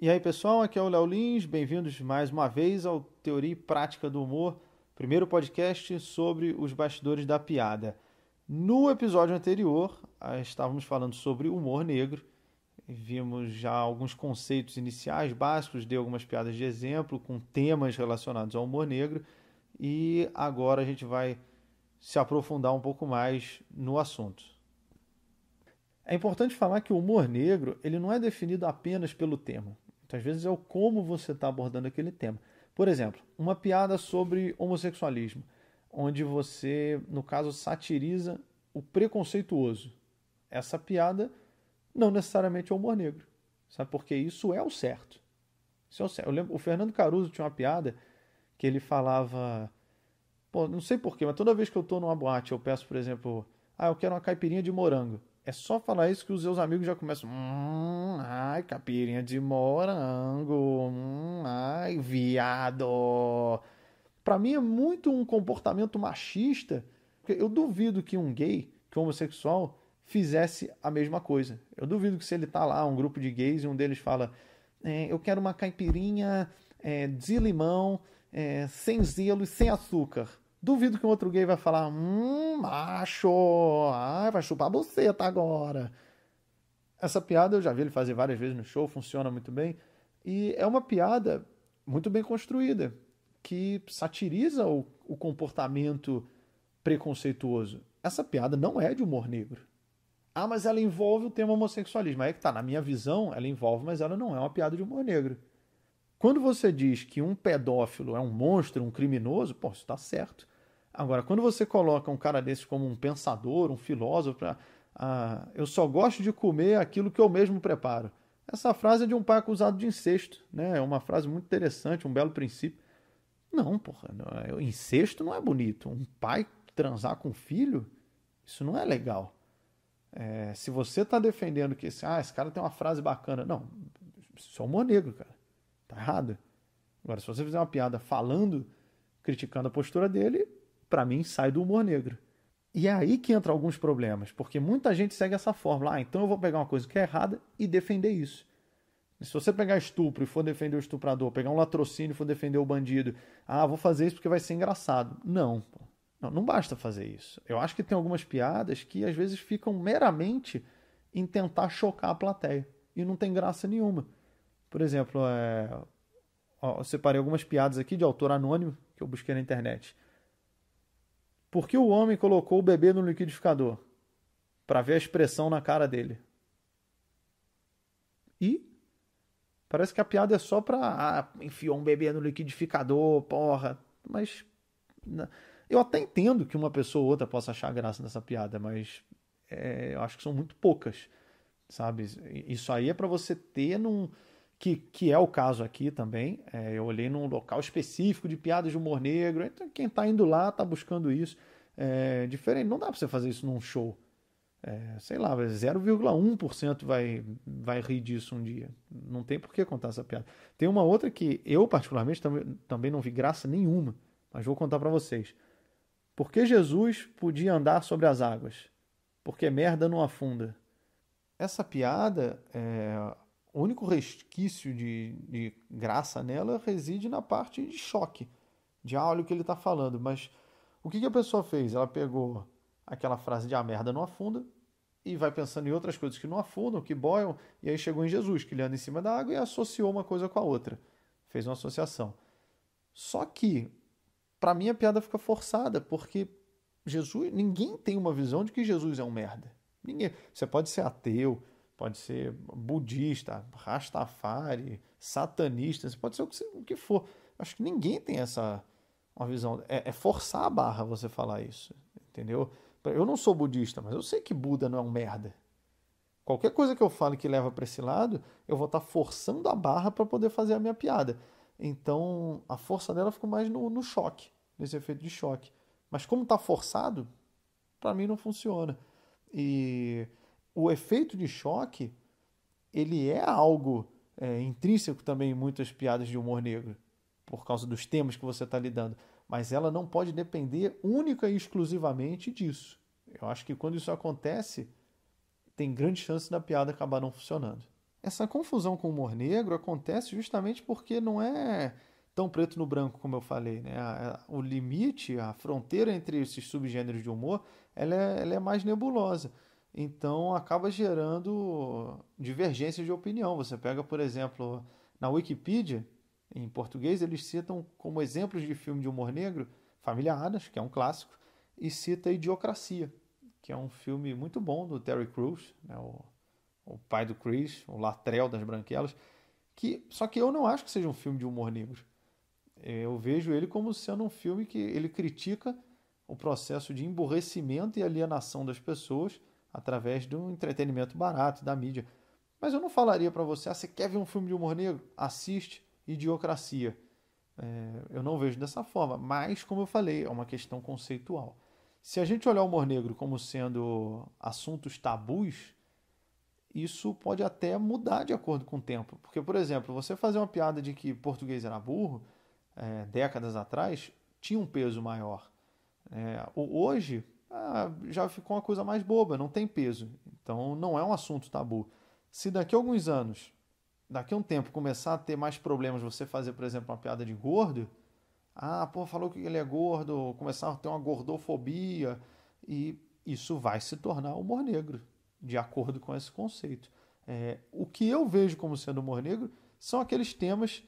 E aí pessoal, aqui é o Léo Lins, bem-vindos mais uma vez ao Teoria e Prática do Humor, primeiro podcast sobre os bastidores da piada. No episódio anterior, ah, estávamos falando sobre humor negro, vimos já alguns conceitos iniciais básicos, dei algumas piadas de exemplo com temas relacionados ao humor negro e agora a gente vai se aprofundar um pouco mais no assunto. É importante falar que o humor negro ele não é definido apenas pelo tema. Muitas então, vezes é o como você está abordando aquele tema. Por exemplo, uma piada sobre homossexualismo, onde você, no caso, satiriza o preconceituoso. Essa piada não necessariamente é humor negro, sabe? Porque isso é o certo. Isso é o certo. Eu lembro, o Fernando Caruso tinha uma piada que ele falava. Pô, não sei porquê, mas toda vez que eu tô numa boate, eu peço, por exemplo, ah, eu quero uma caipirinha de morango. É só falar isso que os seus amigos já começam. Hum, ai, capirinha de morango. Hum, ai, viado. Para mim é muito um comportamento machista. Eu duvido que um gay, que um homossexual, fizesse a mesma coisa. Eu duvido que se ele tá lá, um grupo de gays, e um deles fala: é, Eu quero uma caipirinha é, de limão, é, sem zelo e sem açúcar. Duvido que um outro gay vai falar, hum, macho, ai, vai chupar a buceta agora. Essa piada eu já vi ele fazer várias vezes no show, funciona muito bem. E é uma piada muito bem construída, que satiriza o, o comportamento preconceituoso. Essa piada não é de humor negro. Ah, mas ela envolve o tema homossexualismo. Aí é que tá, na minha visão, ela envolve, mas ela não é uma piada de humor negro. Quando você diz que um pedófilo é um monstro, um criminoso, pô, isso está certo. Agora, quando você coloca um cara desse como um pensador, um filósofo, pra, ah, eu só gosto de comer aquilo que eu mesmo preparo. Essa frase é de um pai acusado de incesto, né? É uma frase muito interessante, um belo princípio. Não, porra, não, é, incesto não é bonito. Um pai transar com um filho, isso não é legal. É, se você está defendendo que esse, ah, esse cara tem uma frase bacana, não, sou é humor negro, cara. Tá errado. Agora, se você fizer uma piada falando, criticando a postura dele, para mim sai do humor negro. E é aí que entra alguns problemas, porque muita gente segue essa fórmula. Ah, então eu vou pegar uma coisa que é errada e defender isso. Se você pegar estupro e for defender o estuprador, pegar um latrocínio e for defender o bandido, ah, vou fazer isso porque vai ser engraçado. Não, não, não basta fazer isso. Eu acho que tem algumas piadas que às vezes ficam meramente em tentar chocar a plateia e não tem graça nenhuma. Por exemplo, é... Ó, eu separei algumas piadas aqui de autor anônimo que eu busquei na internet. Por que o homem colocou o bebê no liquidificador? Para ver a expressão na cara dele. E parece que a piada é só para ah, enfiou um bebê no liquidificador, porra. Mas né, eu até entendo que uma pessoa ou outra possa achar graça nessa piada, mas é, eu acho que são muito poucas, sabe? Isso aí é para você ter num, que, que é o caso aqui também. É, eu olhei num local específico de piadas de humor negro. Então, quem está indo lá está buscando isso. É diferente. Não dá para você fazer isso num show. É, sei lá, 0,1% vai, vai rir disso um dia. Não tem por que contar essa piada. Tem uma outra que eu, particularmente, tam também não vi graça nenhuma, mas vou contar para vocês. Por que Jesus podia andar sobre as águas? Porque merda não afunda. Essa piada, é, o único resquício de, de graça nela reside na parte de choque, de ah, que ele está falando. Mas o que, que a pessoa fez? Ela pegou aquela frase de a merda não afunda e vai pensando em outras coisas que não afundam, que boiam, e aí chegou em Jesus, que ele anda em cima da água e associou uma coisa com a outra. Fez uma associação. Só que, para mim, a piada fica forçada, porque Jesus, ninguém tem uma visão de que Jesus é um merda. Ninguém. Você pode ser ateu, pode ser budista, rastafari, satanista, pode ser o que, for. Acho que ninguém tem essa uma visão. É, é, forçar a barra você falar isso, entendeu? Eu não sou budista, mas eu sei que Buda não é um merda. Qualquer coisa que eu fale que leva para esse lado, eu vou estar tá forçando a barra para poder fazer a minha piada. Então, a força dela ficou mais no, no choque, nesse efeito de choque. Mas como está forçado, para mim não funciona. E o efeito de choque ele é algo é, intrínseco também em muitas piadas de humor negro, por causa dos temas que você está lidando. Mas ela não pode depender única e exclusivamente disso. Eu acho que quando isso acontece, tem grande chance da piada acabar não funcionando. Essa confusão com o humor negro acontece justamente porque não é tão preto no branco como eu falei, né? O limite, a fronteira entre esses subgêneros de humor, ela é, ela é mais nebulosa. Então acaba gerando divergências de opinião. Você pega, por exemplo, na Wikipedia, em português, eles citam como exemplos de filme de humor negro Família Adams, que é um clássico, e cita Idiocracia, que é um filme muito bom do Terry Crews, né, o, o pai do Chris, o Latrell das Branquelas, que só que eu não acho que seja um filme de humor negro. Eu vejo ele como sendo um filme que ele critica o processo de emborrecimento e alienação das pessoas através do entretenimento barato, da mídia. Mas eu não falaria para você, ah, você quer ver um filme de humor negro? Assiste Idiocracia. É, eu não vejo dessa forma, mas, como eu falei, é uma questão conceitual. Se a gente olhar o humor negro como sendo assuntos tabus, isso pode até mudar de acordo com o tempo. Porque, por exemplo, você fazer uma piada de que português era burro, é, décadas atrás, tinha um peso maior. É, hoje, ah, já ficou uma coisa mais boba, não tem peso. Então não é um assunto tabu. Se daqui a alguns anos, daqui a um tempo, começar a ter mais problemas, você fazer, por exemplo, uma piada de gordo, ah, pô, falou que ele é gordo, começar a ter uma gordofobia, e isso vai se tornar humor negro, de acordo com esse conceito. É, o que eu vejo como sendo humor negro são aqueles temas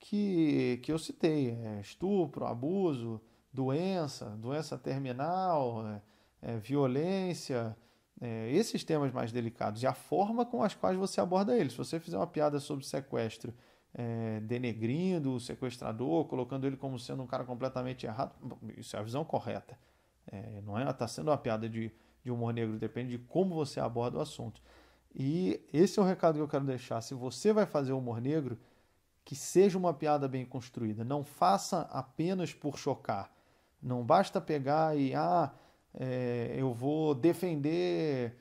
que, que eu citei: é, estupro, abuso, doença, doença terminal, é, é, violência, é, esses temas mais delicados e a forma com as quais você aborda eles. Se você fizer uma piada sobre sequestro, é, denegrindo o sequestrador, colocando ele como sendo um cara completamente errado, isso é a visão correta. É, não é, está sendo uma piada de, de humor negro, depende de como você aborda o assunto. E esse é o recado que eu quero deixar. Se você vai fazer humor negro, que seja uma piada bem construída. Não faça apenas por chocar. Não basta pegar e, ah, é, eu vou defender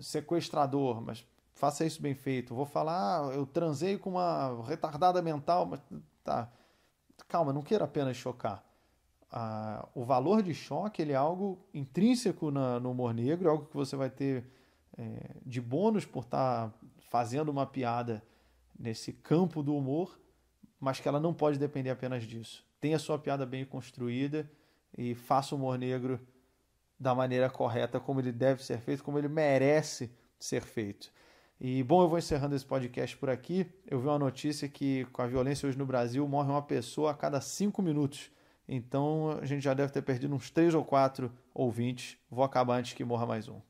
sequestrador, mas faça isso bem feito. Vou falar, ah, eu transei com uma retardada mental, mas tá. Calma, não queira apenas chocar. Ah, o valor de choque ele é algo intrínseco na, no humor negro, é algo que você vai ter é, de bônus por estar tá fazendo uma piada nesse campo do humor, mas que ela não pode depender apenas disso. Tenha sua piada bem construída e faça o humor negro da maneira correta, como ele deve ser feito, como ele merece ser feito. E bom, eu vou encerrando esse podcast por aqui. Eu vi uma notícia que com a violência hoje no Brasil morre uma pessoa a cada cinco minutos. Então a gente já deve ter perdido uns três ou quatro ouvintes. Vou acabar antes que morra mais um.